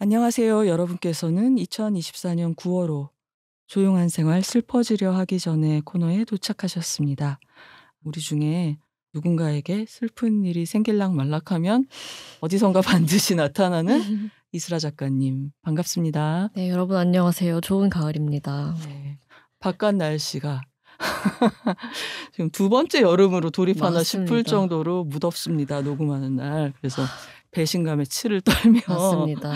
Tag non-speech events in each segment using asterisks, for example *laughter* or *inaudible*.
안녕하세요. 여러분께서는 2024년 9월호 조용한 생활 슬퍼지려 하기 전에 코너에 도착하셨습니다. 우리 중에 누군가에게 슬픈 일이 생길랑 말락하면 어디선가 반드시 나타나는 *laughs* 이슬아 작가님 반갑습니다. 네, 여러분 안녕하세요. 좋은 가을입니다. 네, 바깥 날씨가 *laughs* 지금 두 번째 여름으로 돌입하나 맞습니다. 싶을 정도로 무덥습니다. 녹음하는 날. 그래서 아, 배신감에 치를 떨며 맞습니다.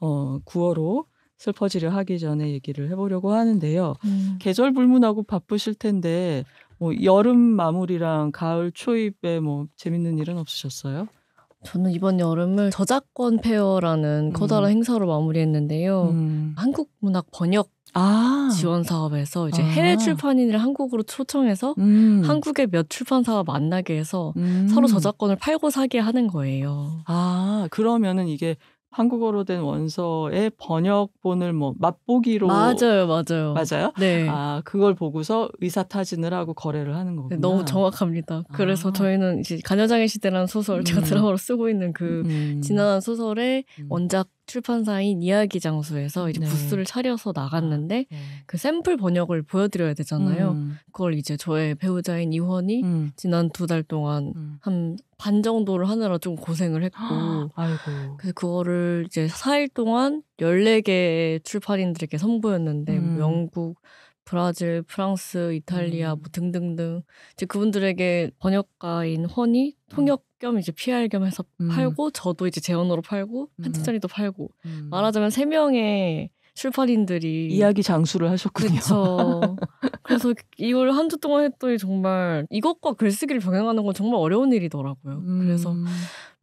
어, 구어로 슬퍼지려 하기 전에 얘기를 해보려고 하는데요. 음. 계절 불문하고 바쁘실 텐데 뭐 여름 마무리랑 가을 초입에 뭐 재밌는 일은 없으셨어요? 저는 이번 여름을 저작권 페어라는 커다란 음. 행사로 마무리했는데요. 음. 한국 문학 번역 아. 지원 사업에서 이제 아. 해외 출판인을 한국으로 초청해서 음. 한국의 몇 출판 사와 만나게 해서 음. 서로 저작권을 팔고 사게 하는 거예요. 아, 그러면은 이게 한국어로 된 원서의 번역본을 뭐 맛보기로 맞아요, 맞아요, 맞아요. 네, 아 그걸 보고서 의사 타진을 하고 거래를 하는 거군나 네, 너무 정확합니다. 아. 그래서 저희는 이제 간여장의 시대라는 소설 음. 제가 드라마로 쓰고 있는 그 음. 음. 지난 소설의 음. 원작 출판사인 이야기 장소에서 이제 네. 부스를 차려서 나갔는데 아, 네. 그 샘플 번역을 보여드려야 되잖아요. 음. 그걸 이제 저의 배우자인 이원이 음. 지난 두 달 동안 음. 한반 정도를 하느라 좀 고생을 했고 *gasps* 아이고. 그래서 그거를 이제 4일 동안 14개의 출판인들에게 선보였는데 뭐 음. 영국 브라질, 프랑스, 이탈리아 음. 뭐 등등등 이제 그분들에게 번역가인 허니, 음. 통역 겸 이제 PR 겸 해서 음. 팔고 저도 이제 재언으로 팔고 편집자리도 음. 팔고 말하자면 3 명의 출판인들이 이야기 장수를 하셨군요. 그렇죠. *laughs* 그래서 이걸 한 주 동안 했더니 정말 이것과 글쓰기를 병행하는 건 정말 어려운 일이더라고요. 음. 그래서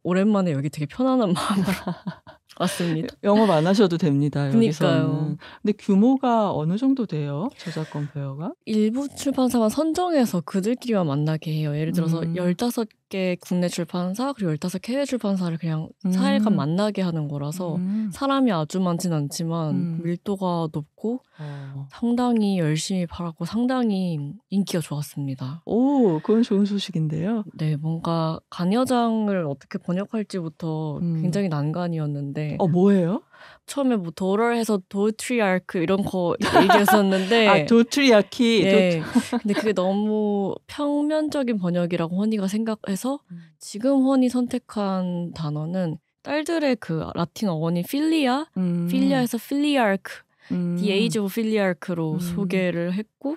오랜만에 여기 되게 편안한 마음으로 *laughs* 왔습니다. 영업 안 하셔도 됩니다. 그러니까요. 근데 규모가 어느 정도 돼요? 저작권 배어가? 일부 출판사만 선정해서 그들끼리만 만나게 해요. 예를 들어서 음. 15개 국내 출판사 그리고 15개 해외 출판사를 그냥 음. 4일간 만나게 하는 거라서 음. 사람이 아주 많진 않지만 음. 밀도가 높고 어. 상당히 열심히 팔았고 상당히 인기가 좋았습니다. 오, 그건 좋은 소식인데요. 네, 뭔가 간여장을 어떻게 번역할지부터 음. 굉장히 난관이었는데 어, 뭐예요? 처음에 뭐 도럴해서 도트리아크 이런 거 얘기했었는데 *laughs* 아 도트리아키 네. 근데 그게 너무 평면적인 번역이라고 허니가 생각해서 지금 허니 선택한 단어는 딸들의 그 라틴 어원인 필리아 음. 필리아에서 필리아크 음. The Age of Filiarch로 음. 소개를 했고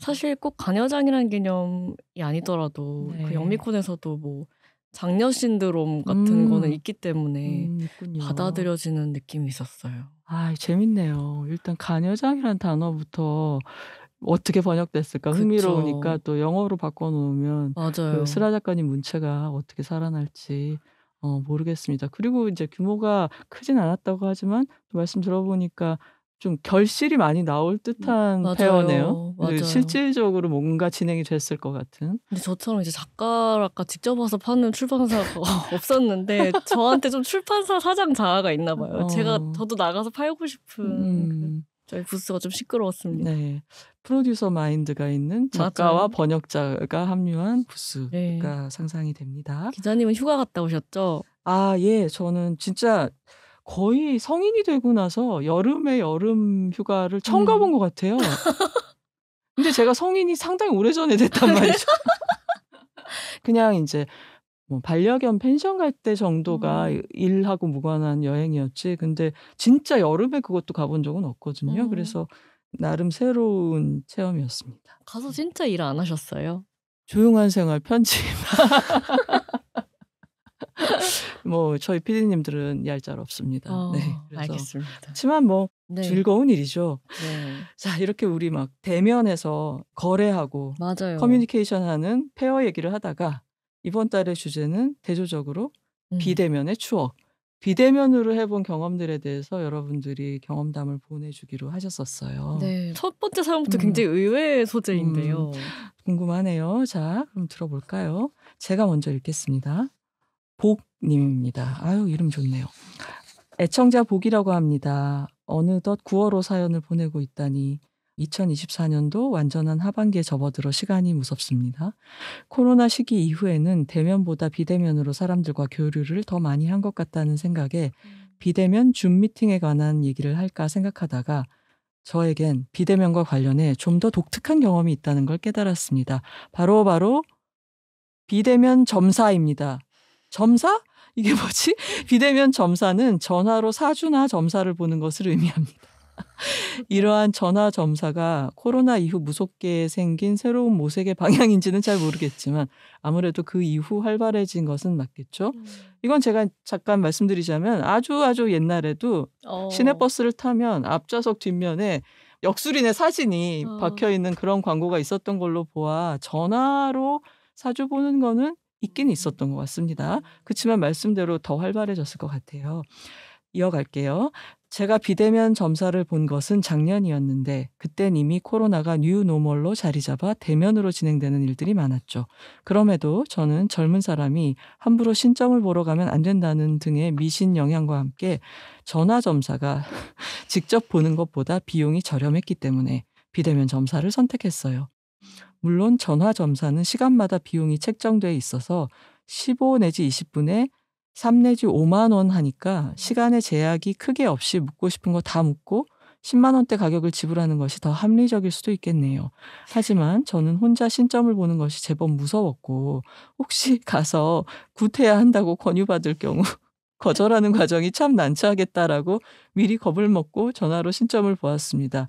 사실 꼭 가녀장이라는 개념이 아니더라도 네. 그 영미콘에서도 뭐 장녀 신드롬 같은 음. 거는 있기 때문에 음, 받아들여지는 느낌이 있었어요. 아, 재밌네요. 일단 간여장이라는 단어부터 어떻게 번역됐을까 그쵸. 흥미로우니까 또 영어로 바꿔놓으면 맞그 스라 작가님 문체가 어떻게 살아날지 어, 모르겠습니다. 그리고 이제 규모가 크진 않았다고 하지만 말씀 들어보니까 좀 결실이 많이 나올 듯한 맞아요. 페어네요. 네, 맞아요. 실질적으로 뭔가 진행이 됐을 것 같은. 근데 저처럼 이제 작가라까 직접 와서 파는 출판사가 *laughs* 없었는데 저한테 좀 출판사 사장 자아가 있나 봐요. 어. 제가 저도 나가서 팔고 싶은 음. 그 저희 부스가 좀 시끄러웠습니다. 네. 프로듀서 마인드가 있는 작가와 맞아요. 번역자가 합류한 부스가 네. 상상이 됩니다. 기자님은 휴가 갔다 오셨죠? 아, 예. 저는 진짜 거의 성인이 되고 나서 여름에 여름 휴가를 처음 음. 가본 것 같아요. 근데 제가 성인이 상당히 오래전에 됐단 아, 말이죠. *laughs* 그냥 이제 뭐 반려견 펜션 갈 때 정도가 음. 일하고 무관한 여행이었지. 근데 진짜 여름에 그것도 가본 적은 없거든요. 음. 그래서 나름 새로운 체험이었습니다. 가서 진짜 일 안 하셨어요? 조용한 생활 편집. *laughs* 뭐 저희 피디님들은 얄짤 없습니다. 어, 네, 알겠습니다. 하지만 뭐 네. 즐거운 일이죠. 네. *laughs* 자 이렇게 우리 막 대면에서 거래하고 맞아요. 커뮤니케이션하는 페어 얘기를 하다가 이번 달의 주제는 대조적으로 음. 비대면의 추억. 비대면으로 해본 경험들에 대해서 여러분들이 경험담을 보내주기로 하셨었어요. 네. 첫 번째 사연부터 음. 굉장히 의외의 소재인데요. 음. 궁금하네요. 자, 그럼 들어볼까요? 제가 먼저 읽겠습니다. 복님입니다. 아유, 이름 좋네요. 애청자 복이라고 합니다. 어느덧 9월호 사연을 보내고 있다니 2024년도 완전한 하반기에 접어들어 시간이 무섭습니다. 코로나 시기 이후에는 대면보다 비대면으로 사람들과 교류를 더 많이 한 것 같다는 생각에 비대면 줌 미팅에 관한 얘기를 할까 생각하다가 저에겐 비대면과 관련해 좀 더 독특한 경험이 있다는 걸 깨달았습니다. 바로바로 바로 비대면 점사입니다. 점사? 이게 뭐지? *laughs* 비대면 점사는 전화로 사주나 점사를 보는 것을 의미합니다. *laughs* 이러한 전화 점사가 코로나 이후 무섭게 생긴 새로운 모색의 방향인지는 잘 모르겠지만 아무래도 그 이후 활발해진 것은 맞겠죠. 음. 이건 제가 잠깐 말씀드리자면 아주 아주 옛날에도 어. 시내버스를 타면 앞좌석 뒷면에 역술인의 사진이 어. 박혀 있는 그런 광고가 있었던 걸로 보아 전화로 사주 보는 거는 있긴 있었던 것 같습니다. 그렇지만 말씀대로 더 활발해졌을 것 같아요. 이어갈게요. 제가 비대면 점사를 본 것은 작년이었는데 그땐 이미 코로나가 뉴노멀로 자리 잡아 대면으로 진행되는 일들이 많았죠. 그럼에도 저는 젊은 사람이 함부로 신점을 보러 가면 안 된다는 등의 미신 영향과 함께 전화 점사가 *laughs* 직접 보는 것보다 비용이 저렴했기 때문에 비대면 점사를 선택했어요. 물론 전화 점사는 시간마다 비용이 책정돼 있어서 15 내지 20분에 3 내지 5만 원 하니까 시간의 제약이 크게 없이 묻고 싶은 거 다 묻고 10만 원대 가격을 지불하는 것이 더 합리적일 수도 있겠네요. 하지만 저는 혼자 신점을 보는 것이 제법 무서웠고 혹시 *laughs* 가서 구태야 한다고 권유받을 경우 *laughs* 거절하는 과정이 참 난처하겠다라고 미리 겁을 먹고 전화로 신점을 보았습니다.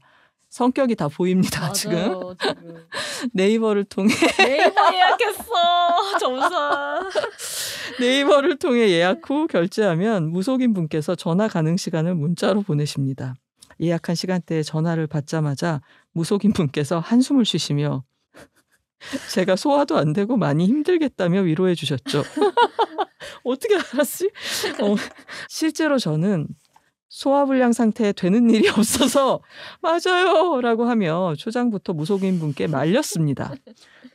성격이 다 보입니다 맞아요, 지금. 지금. *laughs* 네이버를 통해 네이버 예약했어 점사. *laughs* 네이버를 통해 예약 후 결제하면 무속인 분께서 전화 가능 시간을 문자로 보내십니다. 예약한 시간대에 전화를 받자마자 무속인 분께서 한숨을 쉬시며 *laughs* 제가 소화도 안 되고 많이 힘들겠다며 위로해 주셨죠. 어떻게 알았지? 어, 실제로 저는 소화불량 상태에 되는 일이 *laughs* 없어서 맞아요 라고 하며 초장부터 무속인 분께 말렸습니다.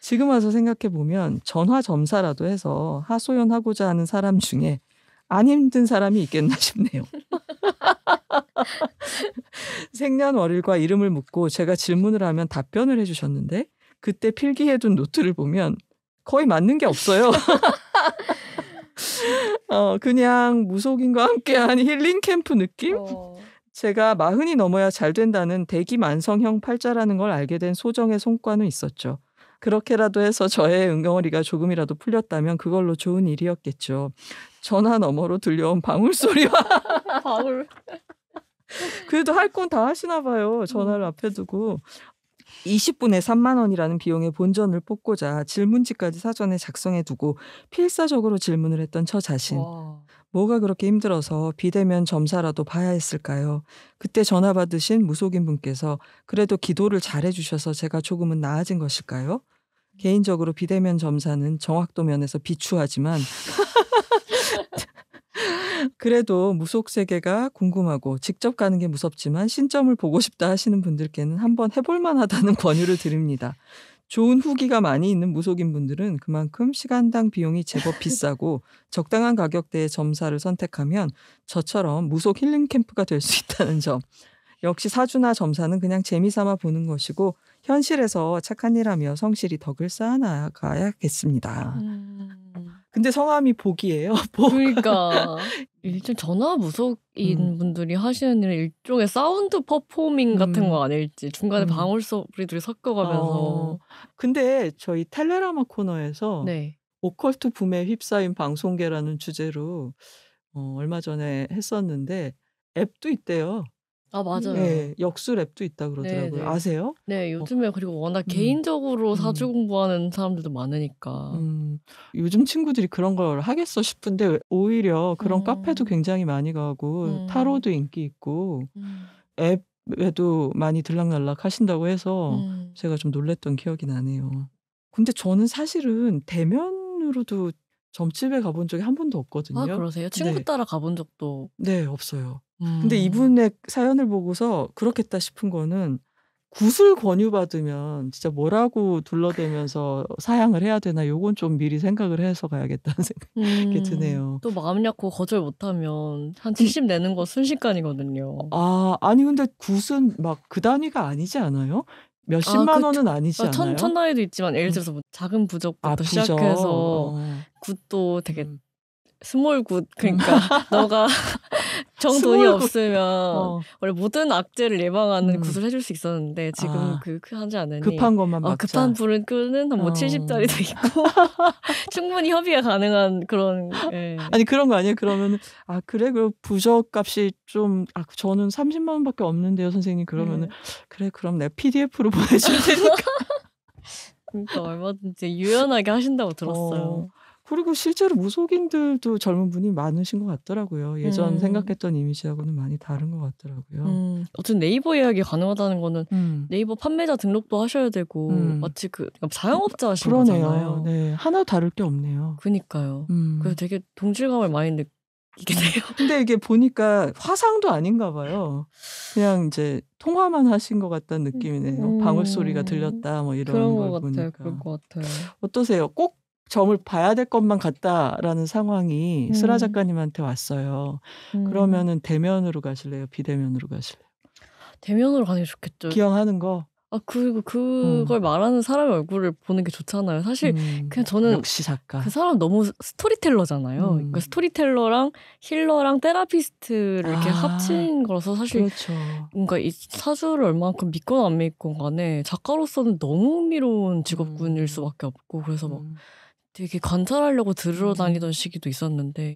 지금 와서 생각해 보면 전화 점사라도 해서 하소연하고자 하는 사람 중에 안 힘든 사람이 있겠나 싶네요. *laughs* 생년월일과 이름을 묻고 제가 질문을 하면 답변을 해주셨는데 그때 필기해둔 노트를 보면 거의 맞는 게 없어요. *laughs* *laughs* 어, 그냥 무속인과 함께한 힐링 캠프 느낌? 어. 제가 마흔이 넘어야 잘 된다는 대기 만성형 팔자라는 걸 알게 된 소정의 손과는 있었죠. 그렇게라도 해서 저의 응어리가 조금이라도 풀렸다면 그걸로 좋은 일이었겠죠. 전화 너머로 들려온 방울 소리와 *laughs* 방울. *laughs* 그래도 할 건 다 하시나 봐요. 전화를 음. 앞에 두고 20분에 3만 원이라는 비용의 본전을 뽑고자 질문지까지 사전에 작성해 두고 필사적으로 질문을 했던 저 자신. 와. 뭐가 그렇게 힘들어서 비대면 점사라도 봐야 했을까요? 그때 전화 받으신 무속인 분께서 그래도 기도를 잘해 주셔서 제가 조금은 나아진 것일까요? 개인적으로 비대면 점사는 정확도 면에서 비추하지만 *laughs* 그래도 무속 세계가 궁금하고 직접 가는 게 무섭지만 신점을 보고 싶다 하시는 분들께는 한번 해볼 만하다는 *laughs* 권유를 드립니다. 좋은 후기가 많이 있는 무속인 분들은 그만큼 시간당 비용이 제법 비싸고 적당한 가격대의 점사를 선택하면 저처럼 무속 힐링 캠프가 될 수 있다는 점. 역시 사주나 점사는 그냥 재미삼아 보는 것이고 현실에서 착한 일하며 성실히 덕을 쌓아나가야겠습니다. 음. 근데 성함이 복이에요. *laughs* 복. 그러니까 *laughs* 일종 전화 무속인 음. 분들이 하시는 일은 일종의 사운드 퍼포밍 같은 음. 거 아닐지 중간에 음. 방울 소리들이 섞여가면서. 어. 근데 저희 텔레라마 코너에서 네. 오컬트 붐에 휩싸인 방송계라는 주제로 어, 얼마 전에 했었는데 앱도 있대요. 아 맞아요. 네, 음. 역수 랩도 있다 그러더라고요. 네네. 네. 아세요? 네, 어. 요즘에 그리고 워낙 음. 개인적으로 음. 사주 공부하는 사람들도 많으니까. 음, 요즘 친구들이 그런 걸 하겠어 싶은데 오히려 그런 음. 카페도 굉장히 많이 가고 음. 타로도 인기 있고 앱에도 많이 들락날락 하신다고 해서 제가 좀 놀랬던 기억이 나네요. 근데 저는 사실은 대면으로도 점집에 가본 적이 한 번도 아, 없거든요. 아 그러세요? 네. 친구 네. 따라 가본 적도? 네 없어요. 음. 근데 이분의 사연을 보고서 그렇겠다 싶은 거는 구슬 권유받으면 진짜 뭐라고 둘러대면서 사양을 해야 되나 요건 좀 미리 생각을 해서 가야겠다는 *laughs* 생각이 음, 드네요. 또 마음 약고 거절 못하면 한 70 내는 거 순식간이거든요. 아 아니 근데 굿은 막그 단위가 아니지 않아요? 몇십만 아, 그, 원은 아니지 아, 천, 않아요? 천 단위도 있지만 예를 음. 들어서 뭐 작은 부적부터 아, 부적. 시작해서 어. 굿도 되게 음. 스몰 굿 음. 그러니까 *laughs* 너가 정 돈이 없으면 어. 원래 모든 악재를 예방하는 음. 구슬 해줄 수 있었는데 지금 아. 그 하지 않으니 급한 것만 어, 급한 불은 끄는 뭐 어. 70짜리도 있고 *laughs* 충분히 협의가 가능한 그런 예. 아니 그런 거 아니에요? 그러면 아 그래 그럼 부적값이 좀 아 저는 30만 원밖에 없는데요 선생님 그러면은 음. 그래 그럼 내 PDF로 *laughs* 보내줄 테니까 그러니까 얼마든지 유연하게 하신다고 들었어요. 어. 그리고 실제로 무속인들도 젊은 분이 많으신 것 같더라고요. 예전 음. 생각했던 이미지하고는 많이 다른 것 같더라고요. 음. 어쨌든 네이버 예약이 가능하다는 거는 음. 네이버 판매자 등록도 하셔야 되고 음. 마치 그 그러니까 자영업자 하신 그러네요. 거잖아요. 네, 하나 다를 게 없네요. 그니까요. 음. 그래서 되게 동질감을 많이 느끼게 돼요. *laughs* 근데 이게 보니까 화상도 아닌가 봐요. 그냥 이제 통화만 하신 것 같다는 느낌이네요. 방울 소리가 음. 들렸다 뭐 이런 그런 걸것 보니까. 같아요. 그럴 것 같아요. 어떠세요? 꼭 점을 봐야 될 것만 같다라는 상황이 음. 쓰라 작가님한테 왔어요. 음. 그러면은 대면으로 가실래요? 비대면으로 가실래요? 대면으로 가는 게 좋겠죠. 기억하는 거. 아 그리고 그걸 음. 말하는 사람 얼굴을 보는 게 좋잖아요. 사실 음. 그냥 저는 역시 작가 그 사람 너무 스토리텔러잖아요. 음. 그러니까 스토리텔러랑 힐러랑 테라피스트를 아. 이렇게 합친 거라서 사실 그렇죠. 뭔가 이 사주를 얼만큼 믿건 안 믿건 간에 작가로서는 너무 흥미로운 직업군일 음. 수밖에 없고 그래서 막 음. 되게 관찰하려고 들으러 음. 다니던 시기도 있었는데.